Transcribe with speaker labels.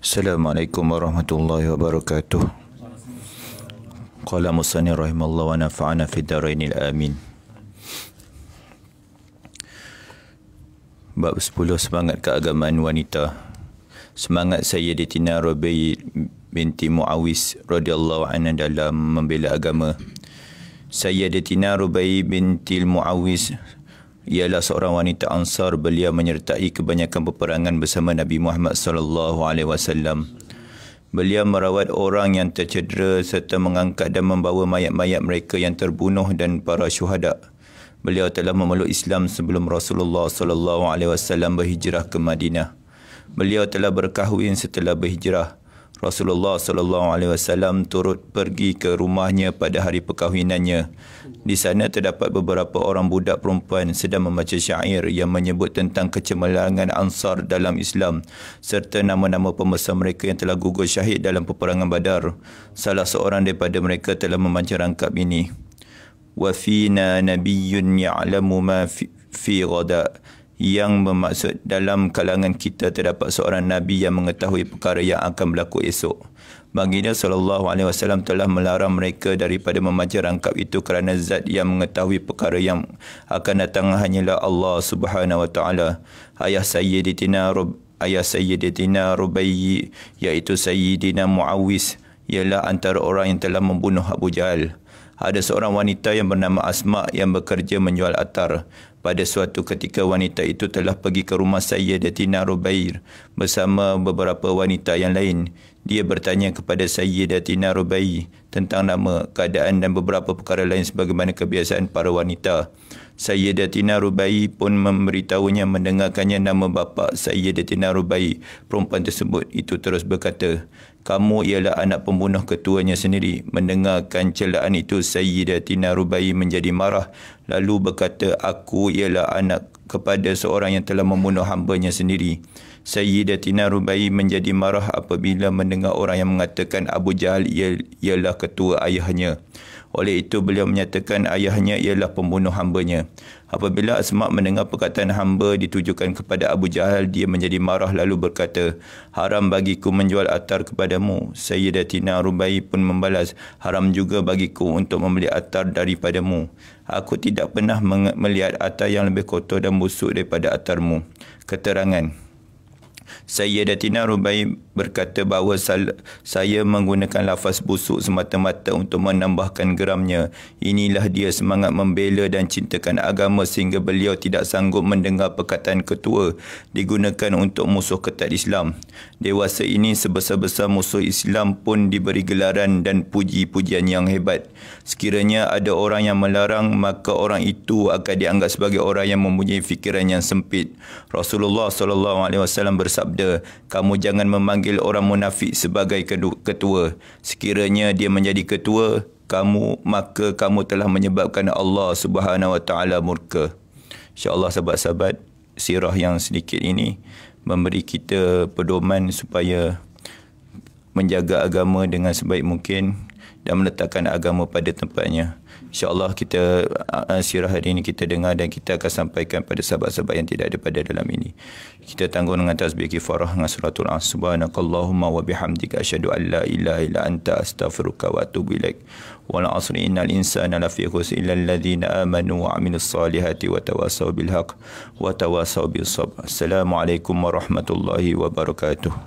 Speaker 1: Assalamualaikum warahmatullahi wabarakatuh. Qala musanni rahimallahu wa nafa'ana fid darainil amin. Bab 10 semangat keagamaan wanita. Semangat saya di Tina Rabi binti Muawis radhiyallahu anha dalam membela agama. Sayyidatina Rubai binti Muawis ialah seorang wanita ansar beliau menyertai kebanyakan peperangan bersama Nabi Muhammad sallallahu alaihi wasallam beliau merawat orang yang tercedera serta mengangkat dan membawa mayat-mayat mereka yang terbunuh dan para syuhada beliau telah memeluk Islam sebelum Rasulullah sallallahu alaihi wasallam berhijrah ke Madinah beliau telah berkahwin setelah berhijrah Rasulullah sallallahu alaihi wasallam turut pergi ke rumahnya pada hari perkahwinannya. Di sana terdapat beberapa orang budak perempuan sedang membaca syair yang menyebut tentang kecemerlangan Ansar dalam Islam serta nama-nama pembesar mereka yang telah gugur syahid dalam peperangan Badar. Salah seorang daripada mereka telah membaca rangkap ini. Wa fina nabiyyun ya'lamu ma fi, fi yang bermaksud dalam kalangan kita terdapat seorang Nabi yang mengetahui perkara yang akan berlaku esok. Baginda saw telah melarang mereka daripada memanjat rangkap itu kerana zat yang mengetahui perkara yang akan datang hanyalah Allah Subhanahu Ayah Sayyidina Rub ayah Sayyidina Rubai iaitu Sayyidina Muawis ialah antara orang yang telah membunuh Abu Jahal. Ada seorang wanita yang bernama Asma yang bekerja menjual atar. Pada suatu ketika wanita itu telah pergi ke rumah saya Datina Rubair bersama beberapa wanita yang lain. Dia bertanya kepada saya Datina Rubair tentang nama, keadaan dan beberapa perkara lain sebagaimana kebiasaan para wanita. Sayyidatina Rubai pun memberitahunya mendengarkannya nama bapa Sayyidatina Rubai. Perempuan tersebut itu terus berkata, kamu ialah anak pembunuh ketuanya sendiri. Mendengarkan celaan itu, Sayyidatina Rubai menjadi marah lalu berkata aku ialah anak kepada seorang yang telah membunuh hambanya sendiri. Sayyidatina Rubai menjadi marah apabila mendengar orang yang mengatakan Abu Jahal ialah ketua ayahnya. Oleh itu beliau menyatakan ayahnya ialah pembunuh hambanya. Apabila Asma mendengar perkataan hamba ditujukan kepada Abu Jahal, dia menjadi marah lalu berkata, Haram bagiku menjual atar kepadamu. Sayyidatina Rubai pun membalas, Haram juga bagiku untuk membeli atar daripadamu. Aku tidak pernah melihat atar yang lebih kotor dan busuk daripada atarmu. Keterangan. Keterangan. Sayyidatina Rubai berkata bahawa saya menggunakan lafaz busuk semata-mata untuk menambahkan geramnya. Inilah dia semangat membela dan cintakan agama sehingga beliau tidak sanggup mendengar perkataan ketua digunakan untuk musuh ketat Islam. Dewasa ini sebesar-besar musuh Islam pun diberi gelaran dan puji-pujian yang hebat. Sekiranya ada orang yang melarang, maka orang itu akan dianggap sebagai orang yang mempunyai fikiran yang sempit. Rasulullah SAW bersabda, ada, kamu jangan memanggil orang munafik sebagai ketua. Sekiranya dia menjadi ketua, kamu maka kamu telah menyebabkan Allah Subhanahu Wa Taala murka. InsyaAllah sahabat-sahabat, sirah yang sedikit ini memberi kita pedoman supaya menjaga agama dengan sebaik mungkin dan meletakkan agama pada tempatnya. InsyaAllah kita uh, uh sirah hari ini kita dengar dan kita akan sampaikan pada sahabat-sahabat yang tidak ada pada dalam ini. Kita tanggung dengan tasbih kifarah dengan suratul as. Subhanakallahumma wa bihamdika asyadu an la ilaha ila anta astaghfiruka wa atubu ilaik. Wal asri innal insana lafi illa alladhina amanu wa aminu salihati wa tawasaw bilhaq wa tawasaw bil sabr. Assalamualaikum warahmatullahi wabarakatuh.